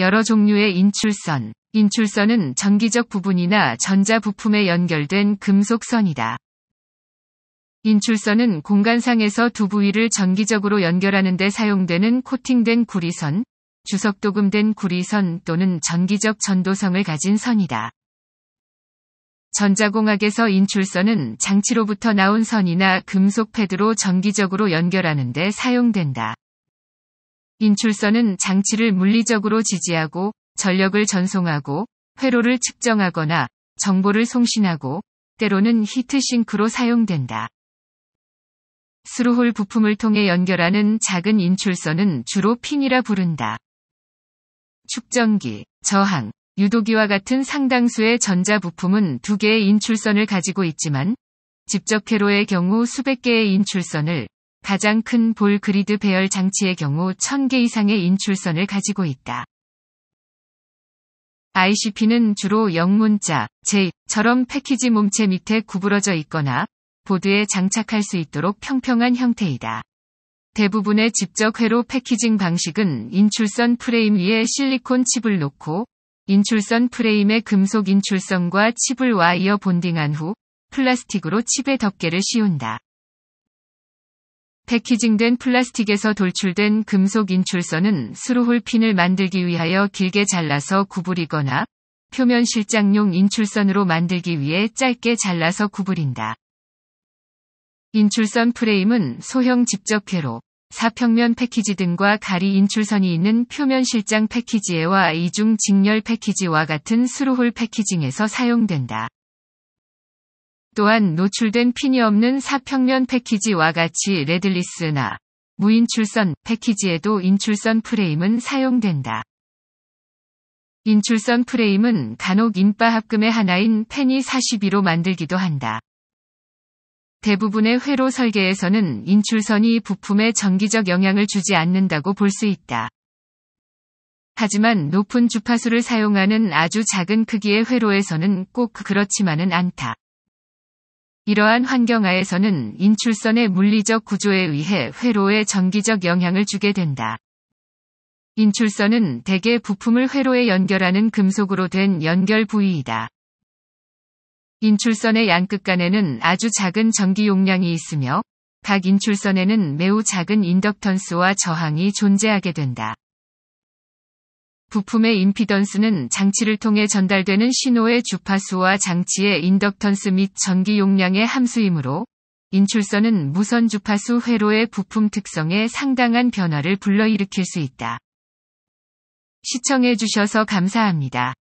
여러 종류의 인출선. 인출선은 전기적 부분이나 전자 부품에 연결된 금속선이다. 인출선은 공간상에서 두 부위를 전기적으로 연결하는 데 사용되는 코팅된 구리선, 주석도금된 구리선 또는 전기적 전도성을 가진 선이다. 전자공학에서 인출선은 장치로부터 나온 선이나 금속 패드로 전기적으로 연결하는 데 사용된다. 인출선은 장치를 물리적으로 지지하고 전력을 전송하고 회로를 측정하거나 정보를 송신하고 때로는 히트싱크로 사용된다. 스루홀 부품을 통해 연결하는 작은 인출선은 주로 핀이라 부른다. 축전기, 저항, 유도기와 같은 상당수의 전자 부품은 두 개의 인출선을 가지고 있지만 집적 회로의 경우 수백 개의 인출선을 가장 큰 볼 그리드 배열 장치의 경우 1000개 이상의 인출선을 가지고 있다. ICP는 주로 영문자, J처럼 패키지 몸체 밑에 구부러져 있거나 보드에 장착할 수 있도록 평평한 형태이다. 대부분의 직접 회로 패키징 방식은 인출선 프레임 위에 실리콘 칩을 놓고 인출선 프레임의 금속 인출선과 칩을 와이어 본딩한 후 플라스틱으로 칩의 덮개를 씌운다. 패키징된 플라스틱에서 돌출된 금속 인출선은 스루홀핀을 만들기 위하여 길게 잘라서 구부리거나 표면 실장용 인출선으로 만들기 위해 짧게 잘라서 구부린다. 인출선 프레임은 소형 직접회로 사평면 패키지 등과 가리 인출선이 있는 표면 실장 패키지와 에 이중 직렬 패키지와 같은 스루홀 패키징에서 사용된다. 또한 노출된 핀이 없는 사평면 패키지와 같이 레들리스나 무인출선 패키지에도 인출선 프레임은 사용된다. 인출선 프레임은 간혹 인바 합금의 하나인 펜이 42로 만들기도 한다. 대부분의 회로 설계에서는 인출선이 부품에 정기적 영향을 주지 않는다고 볼 수 있다. 하지만 높은 주파수를 사용하는 아주 작은 크기의 회로에서는 꼭 그렇지만은 않다. 이러한 환경하에서는 인출선의 물리적 구조에 의해 회로에 전기적 영향을 주게 된다. 인출선은 대개 부품을 회로에 연결하는 금속으로 된 연결 부위이다. 인출선의 양끝 간에는 아주 작은 전기 용량이 있으며 각 인출선에는 매우 작은 인덕턴스와 저항이 존재하게 된다. 부품의 임피던스는 장치를 통해 전달되는 신호의 주파수와 장치의 인덕턴스 및 전기 용량의 함수이므로 인출선은 무선 주파수 회로의 부품 특성에 상당한 변화를 불러일으킬 수 있다. 시청해주셔서 감사합니다.